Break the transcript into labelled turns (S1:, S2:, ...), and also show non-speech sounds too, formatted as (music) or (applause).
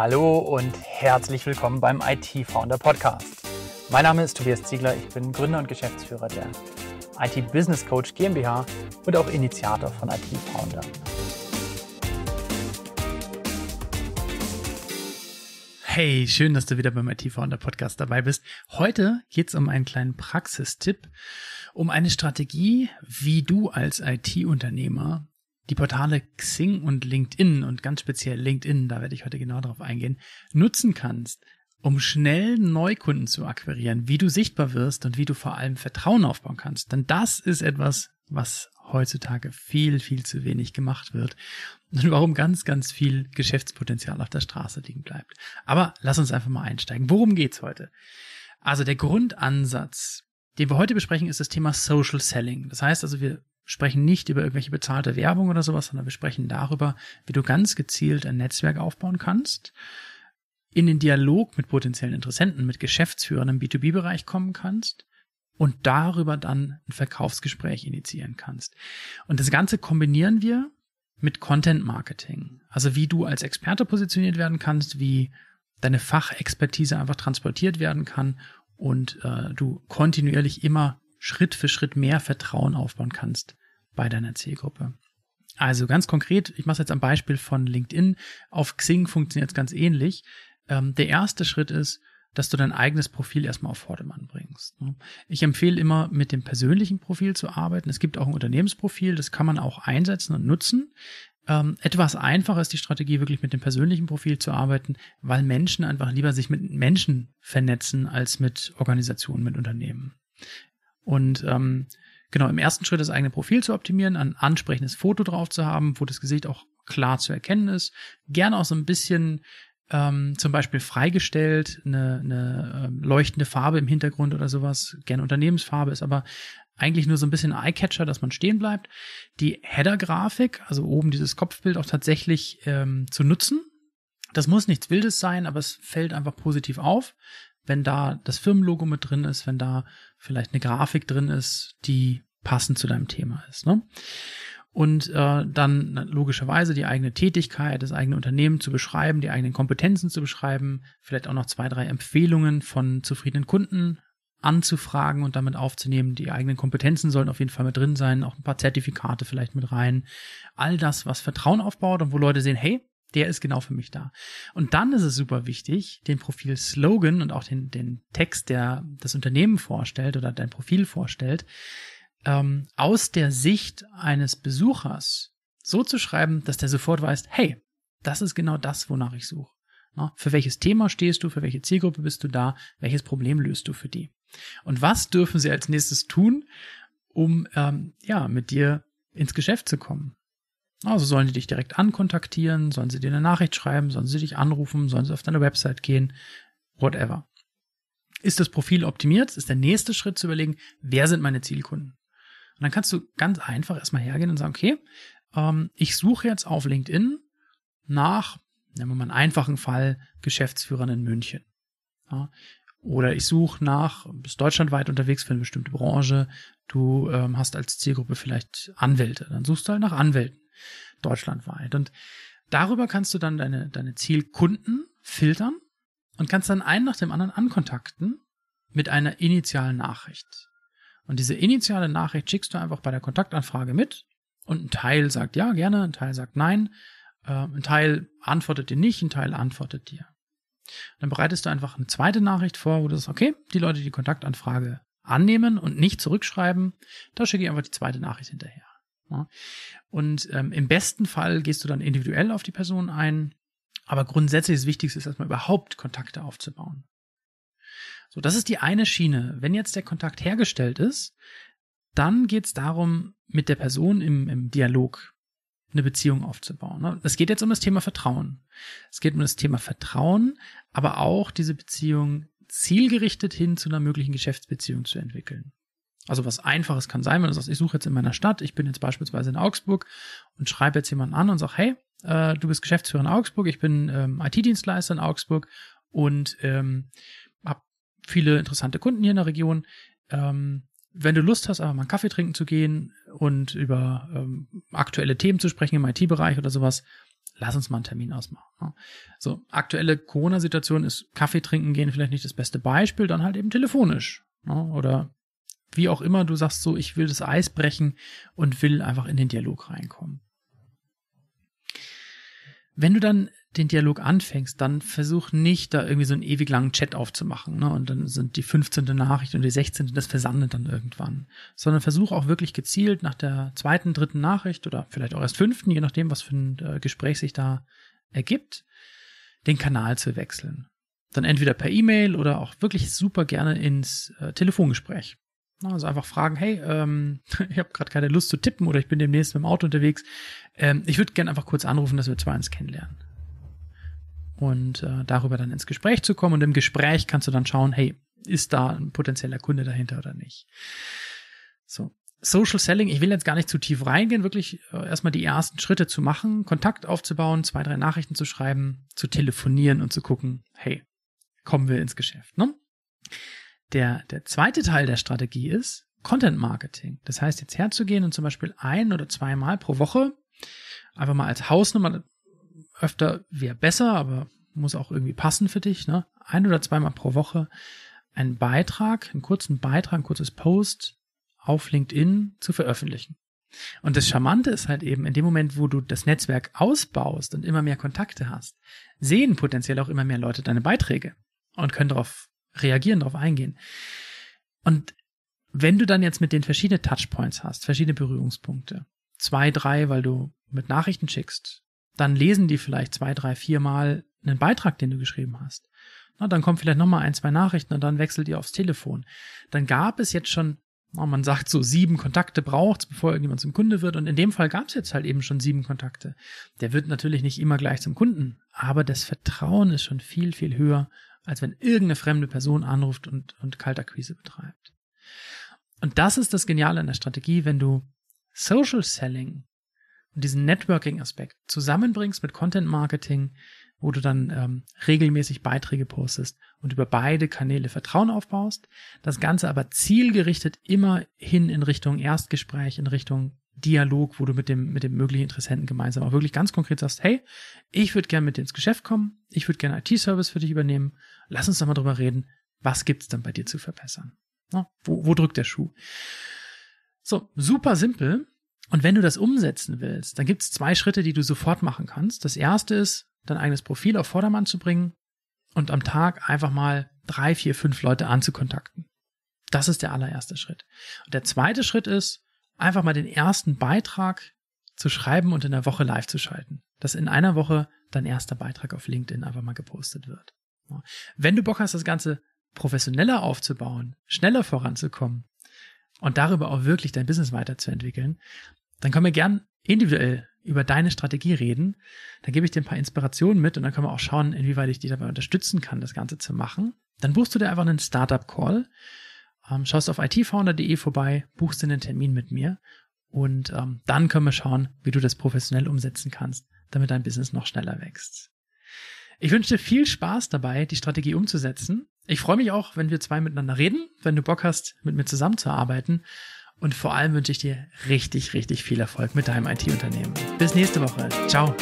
S1: Hallo und herzlich willkommen beim IT Founder Podcast. Mein Name ist Tobias Ziegler, ich bin Gründer und Geschäftsführer der IT Business Coach GmbH und auch Initiator von IT Founder. Hey, schön, dass du wieder beim IT Founder Podcast dabei bist. Heute geht es um einen kleinen Praxistipp, um eine Strategie, wie du als IT-Unternehmer die Portale Xing und LinkedIn und ganz speziell LinkedIn, da werde ich heute genau darauf eingehen, nutzen kannst, um schnell Neukunden zu akquirieren, wie du sichtbar wirst und wie du vor allem Vertrauen aufbauen kannst. Denn das ist etwas, was heutzutage viel, viel zu wenig gemacht wird und warum ganz, ganz viel Geschäftspotenzial auf der Straße liegen bleibt. Aber lass uns einfach mal einsteigen. Worum geht's heute? Also der Grundansatz, den wir heute besprechen, ist das Thema Social Selling. Das heißt also, wir sprechen nicht über irgendwelche bezahlte Werbung oder sowas, sondern wir sprechen darüber, wie du ganz gezielt ein Netzwerk aufbauen kannst, in den Dialog mit potenziellen Interessenten, mit Geschäftsführern im B2B-Bereich kommen kannst und darüber dann ein Verkaufsgespräch initiieren kannst. Und das Ganze kombinieren wir mit Content Marketing. Also wie du als Experte positioniert werden kannst, wie deine Fachexpertise einfach transportiert werden kann und äh, du kontinuierlich immer Schritt für Schritt mehr Vertrauen aufbauen kannst bei deiner Zielgruppe. Also ganz konkret, ich mache es jetzt am Beispiel von LinkedIn. Auf Xing funktioniert es ganz ähnlich. Ähm, der erste Schritt ist, dass du dein eigenes Profil erstmal auf Vordermann bringst. Ne? Ich empfehle immer, mit dem persönlichen Profil zu arbeiten. Es gibt auch ein Unternehmensprofil, das kann man auch einsetzen und nutzen. Ähm, etwas einfacher ist die Strategie, wirklich mit dem persönlichen Profil zu arbeiten, weil Menschen einfach lieber sich mit Menschen vernetzen als mit Organisationen, mit Unternehmen. Und ähm, Genau, im ersten Schritt das eigene Profil zu optimieren, ein ansprechendes Foto drauf zu haben, wo das Gesicht auch klar zu erkennen ist. Gerne auch so ein bisschen ähm, zum Beispiel freigestellt, eine, eine ähm, leuchtende Farbe im Hintergrund oder sowas, gerne Unternehmensfarbe ist, aber eigentlich nur so ein bisschen Eyecatcher, dass man stehen bleibt. Die Header-Grafik, also oben dieses Kopfbild auch tatsächlich ähm, zu nutzen. Das muss nichts Wildes sein, aber es fällt einfach positiv auf wenn da das Firmenlogo mit drin ist, wenn da vielleicht eine Grafik drin ist, die passend zu deinem Thema ist. Ne? Und äh, dann logischerweise die eigene Tätigkeit, das eigene Unternehmen zu beschreiben, die eigenen Kompetenzen zu beschreiben, vielleicht auch noch zwei, drei Empfehlungen von zufriedenen Kunden anzufragen und damit aufzunehmen. Die eigenen Kompetenzen sollen auf jeden Fall mit drin sein, auch ein paar Zertifikate vielleicht mit rein. All das, was Vertrauen aufbaut und wo Leute sehen, hey, der ist genau für mich da. Und dann ist es super wichtig, den Profil-Slogan und auch den, den Text, der das Unternehmen vorstellt oder dein Profil vorstellt, ähm, aus der Sicht eines Besuchers so zu schreiben, dass der sofort weiß, hey, das ist genau das, wonach ich suche. Na, ne? für welches Thema stehst du, für welche Zielgruppe bist du da, welches Problem löst du für die? Und was dürfen sie als nächstes tun, um ähm, ja mit dir ins Geschäft zu kommen? Also sollen sie dich direkt ankontaktieren, sollen sie dir eine Nachricht schreiben, sollen sie dich anrufen, sollen sie auf deine Website gehen, whatever. Ist das Profil optimiert, ist der nächste Schritt zu überlegen, wer sind meine Zielkunden? Und dann kannst du ganz einfach erstmal hergehen und sagen, okay, ähm, ich suche jetzt auf LinkedIn nach, nehmen wir mal einen einfachen Fall, Geschäftsführern in München. oder ich suche nach, bist deutschlandweit unterwegs für eine bestimmte Branche, du ähm, hast als Zielgruppe vielleicht Anwälte, dann suchst du halt nach Anwälten deutschlandweit. Und darüber kannst du dann deine, deine Zielkunden filtern und kannst dann einen nach dem anderen ankontakten mit einer initialen Nachricht. Und diese initiale Nachricht schickst du einfach bei der Kontaktanfrage mit und ein Teil sagt ja gerne, ein Teil sagt nein, äh, ein Teil antwortet dir nicht, ein Teil antwortet dir. Dann bereitest du einfach eine zweite Nachricht vor, wo du sagst, okay, die Leute, die Kontaktanfrage annehmen und nicht zurückschreiben, da schicke ich einfach die zweite Nachricht hinterher. Ja. Und ähm, im besten Fall gehst du dann individuell auf die Person ein, aber grundsätzlich das Wichtigste ist erstmal überhaupt Kontakte aufzubauen. So, das ist die eine Schiene. Wenn jetzt der Kontakt hergestellt ist, dann geht es darum, mit der Person im, im Dialog eine Beziehung aufzubauen. Ne? Es geht jetzt um das Thema Vertrauen. Es geht um das Thema Vertrauen, aber auch diese Beziehung zielgerichtet hin zu einer möglichen Geschäftsbeziehung zu entwickeln. Also was Einfaches kann sein, wenn du sagst, ich suche jetzt in meiner Stadt, ich bin jetzt beispielsweise in Augsburg und schreibe jetzt jemanden an und sag, hey, äh, du bist Geschäftsführer in Augsburg, ich bin ähm, IT-Dienstleister in Augsburg und ähm, habe viele interessante Kunden hier in der Region. Ähm, wenn du Lust hast, aber mal einen Kaffee trinken zu gehen und über ähm, aktuelle Themen zu sprechen im IT-Bereich oder sowas, lass uns mal einen Termin ausmachen. Ja. Ne? So, aktuelle Corona-Situation ist Kaffee trinken gehen vielleicht nicht das beste Beispiel, dann halt eben telefonisch ne? oder wie auch immer du sagst, so, ich will das Eis brechen und will einfach in den Dialog reinkommen. Wenn du dann den Dialog anfängst, dann versuch nicht, da irgendwie so einen ewig langen Chat aufzumachen. Ne? Und dann sind die 15. Nachricht und die 16. das versandet dann irgendwann. Sondern versuch auch wirklich gezielt nach der zweiten, dritten Nachricht oder vielleicht auch erst fünften, je nachdem, was für ein äh, Gespräch sich da ergibt, den Kanal zu wechseln. Dann entweder per E-Mail oder auch wirklich super gerne ins äh, Telefongespräch. Ne, also einfach fragen, hey, ähm, (laughs) ich habe gerade keine Lust zu tippen oder ich bin demnächst mit dem Auto unterwegs. Ähm, ich würde gerne einfach kurz anrufen, dass wir zwei uns kennenlernen. Und äh, darüber dann ins Gespräch zu kommen. Und im Gespräch kannst du dann schauen, hey, ist da ein potenzieller Kunde dahinter oder nicht. So. Social Selling, ich will jetzt gar nicht zu tief reingehen, wirklich äh, erstmal die ersten Schritte zu machen, Kontakt aufzubauen, zwei, drei Nachrichten zu schreiben, zu telefonieren und zu gucken, hey, kommen wir ins Geschäft, ne? Der, der zweite Teil der Strategie ist Content Marketing. Das heißt, jetzt herzugehen und zum Beispiel ein oder zweimal pro Woche, einfach mal als Hausnummer, öfter wäre besser, aber muss auch irgendwie passen für dich, ne? Ein oder zweimal pro Woche einen Beitrag, einen kurzen Beitrag, ein kurzes Post auf LinkedIn zu veröffentlichen. Und das Charmante ist halt eben, in dem Moment, wo du das Netzwerk ausbaust und immer mehr Kontakte hast, sehen potenziell auch immer mehr Leute deine Beiträge und können darauf reagieren, darauf eingehen. Und wenn du dann jetzt mit den verschiedenen Touchpoints hast, verschiedene Berührungspunkte, zwei, drei, weil du mit Nachrichten schickst, dann lesen die vielleicht zwei, drei, vier Mal einen Beitrag, den du geschrieben hast. Na, dann kommen vielleicht nochmal ein, zwei Nachrichten und dann wechselt ihr aufs Telefon. Dann gab es jetzt schon, oh, man sagt so, sieben Kontakte braucht's, bevor irgendjemand zum Kunde wird. Und in dem Fall gab's jetzt halt eben schon sieben Kontakte. Der wird natürlich nicht immer gleich zum Kunden, aber das Vertrauen ist schon viel, viel höher, als wenn irgendeine fremde Person anruft und, und Kaltakquise betreibt. Und das ist das Geniale an der Strategie, wenn du Social Selling und diesen Networking-Aspekt zusammenbringst mit Content Marketing, wo du dann ähm, regelmäßig Beiträge postest und über beide Kanäle Vertrauen aufbaust, das Ganze aber zielgerichtet immer hin in Richtung Erstgespräch, in Richtung Dialog, wo du mit dem, mit dem möglichen Interessenten gemeinsam auch wirklich ganz konkret sagst, hey, ich würde gerne mit dir ins Geschäft kommen, ich würde gerne IT-Service für dich übernehmen, lass uns doch mal drüber reden, was gibt es dann bei dir zu verbessern? Na, wo, wo drückt der Schuh? So, super simpel. Und wenn du das umsetzen willst, dann gibt es zwei Schritte, die du sofort machen kannst. Das erste ist, dein eigenes Profil auf Vordermann zu bringen und am Tag einfach mal drei, vier, fünf Leute anzukontakten. Das ist der allererste Schritt. Und der zweite Schritt ist, einfach mal den ersten Beitrag zu schreiben und in der Woche live zu schalten. Dass in einer Woche dein erster Beitrag auf LinkedIn einfach mal gepostet wird. Wenn du Bock hast, das Ganze professioneller aufzubauen, schneller voranzukommen und darüber auch wirklich dein Business weiterzuentwickeln, dann können wir gern individuell über deine Strategie reden. Dann gebe ich dir ein paar Inspirationen mit und dann können wir auch schauen, inwieweit ich dich dabei unterstützen kann, das Ganze zu machen. Dann buchst du dir einfach einen Startup-Call ähm, schaust auf itfounder.de vorbei, buchst einen Termin mit mir und ähm, dann können wir schauen, wie du das professionell umsetzen kannst, damit dein Business noch schneller wächst. Ich wünsche dir viel Spaß dabei, die Strategie umzusetzen. Ich freue mich auch, wenn wir zwei miteinander reden, wenn du Bock hast, mit mir zusammenzuarbeiten. Und vor allem wünsche ich dir richtig, richtig viel Erfolg mit deinem IT-Unternehmen. Bis nächste Woche. Ciao.